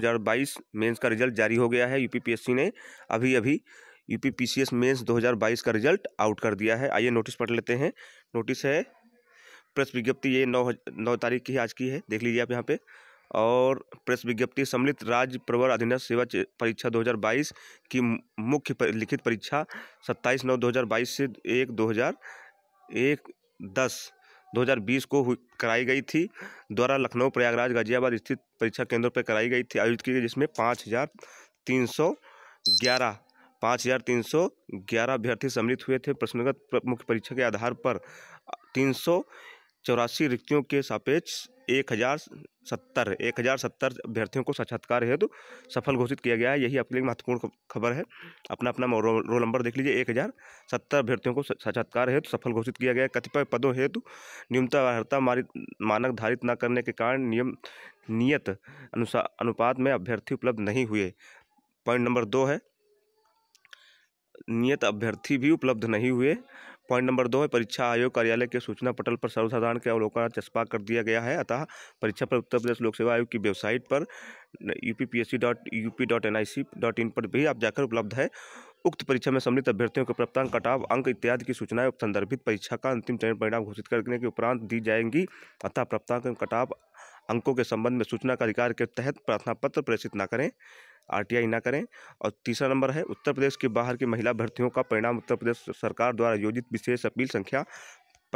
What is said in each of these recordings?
2022 mains का result जारी हो गया है यूपीपीएससी ने अभी अभी यूपीपीसीएस मेंस 2022 का रिजल्ट आउट कर दिया है आइए नोटिस पढ़ लेते हैं नोटिस है प्रेस विज्ञप्ति ये नौ नौ तारीख की आज की है देख लीजिए आप यहाँ पे और प्रेस विज्ञप्ति सम्मिलित राज्य प्रवर अधीनस्थ सेवा परीक्षा 2022 की मुख्य पर, लिखित परीक्षा 27 नौ 2022 से एक हज़ार एक दस 2020 को कराई गई थी द्वारा लखनऊ प्रयागराज गाजियाबाद स्थित परीक्षा केंद्रों पर कराई गई थी आयोजित की गई जिसमें पाँच हज़ार तीन सौ ग्यारह पाँच हज़ार तीन सौ ग्यारह अभ्यर्थी सम्मिलित हुए थे प्रश्नगत मुख्य परीक्षा के आधार पर तीन सौ चौरासी रिक्तियों के सापेक्ष एक हज़ार सत्तर एक हज़ार सत्तर अभ्यर्थियों को साक्षात्कार हेतु सफल घोषित किया गया है यही आपके लिए महत्वपूर्ण खबर है अपना अपना रोल नंबर देख लीजिए एक हज़ार सत्तर अभ्यर्थियों को साक्षात्कार हेतु सफल घोषित किया गया है कतिपय पदों हेतु न्यूनतम अर्हता मानक धारित न करने के कारण नियम नियत अनुसार अनुपात में अभ्यर्थी उपलब्ध नहीं हुए पॉइंट नंबर दो है नियत अभ्यर्थी भी उपलब्ध नहीं हुए पॉइंट नंबर दो है परीक्षा आयोग कार्यालय के सूचना पटल पर सर्वसाधारण के अवलोकन चस्पा कर दिया गया है अतः परीक्षा पर उत्तर प्रदेश लोक सेवा आयोग की वेबसाइट पर U P P S C dot U P dot N I C dot in पर भी आप जाकर उपलब्ध है उक्त परीक्षा में सम्मिलित अभ्यर्थियों के प्राप्तांक कटाव अंक इत्यादि की सूचनाएं संदर्भित परीक्षा का अंतिम चयन परिणाम घोषित करने के उपरांत दी जाएंगी अतः प्रप्तांक कटाव अंकों के संबंध में सूचना का अधिकार के तहत प्रार्थना पत्र प्रेषित न करें आरटीआई ना करें और तीसरा नंबर है उत्तर प्रदेश के बाहर की महिला भर्तियों का परिणाम उत्तर प्रदेश सरकार द्वारा आयोजित विशेष अपील संख्या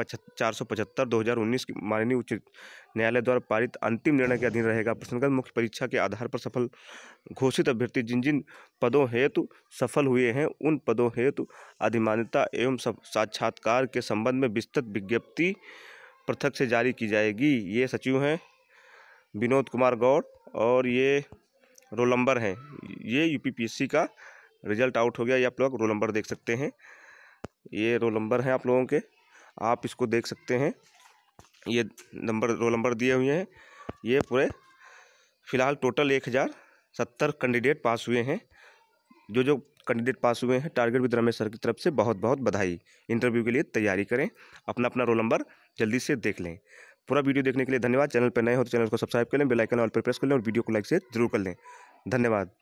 चार सौ पचहत्तर दो हज़ार उन्नीस की माननीय उच्च न्यायालय द्वारा पारित अंतिम निर्णय के अधीन रहेगा प्रश्नगत मुख्य परीक्षा के आधार पर सफल घोषित अभ्यर्थी जिन जिन पदों हेतु सफल हुए हैं उन पदों हेतु अधिमान्यता एवं साक्षात्कार के संबंध में विस्तृत विज्ञप्ति पृथक से जारी की जाएगी ये सचिव हैं विनोद कुमार गौड़ और ये रोल नंबर हैं ये यू का रिजल्ट आउट हो गया ये आप लोग रोल नंबर देख सकते हैं ये रोल नंबर हैं आप लोगों के आप इसको देख सकते हैं ये नंबर रोल नंबर दिए हुए हैं ये पूरे फिलहाल टोटल एक हज़ार सत्तर कैंडिडेट पास हुए हैं जो जो कैंडिडेट पास हुए हैं टारगेट विद रमेश सर की तरफ से बहुत बहुत बधाई इंटरव्यू के लिए तैयारी करें अपना अपना रोल नंबर जल्दी से देख लें पूरा वीडियो देखने के लिए धन्यवाद चैनल पर नए हो तो चैनल को सब्सक्राइब कर लें बेलाइकन ऑल पर प्रेस कर लें और वीडियो को लाइक से जरूर कर लें धन्यवाद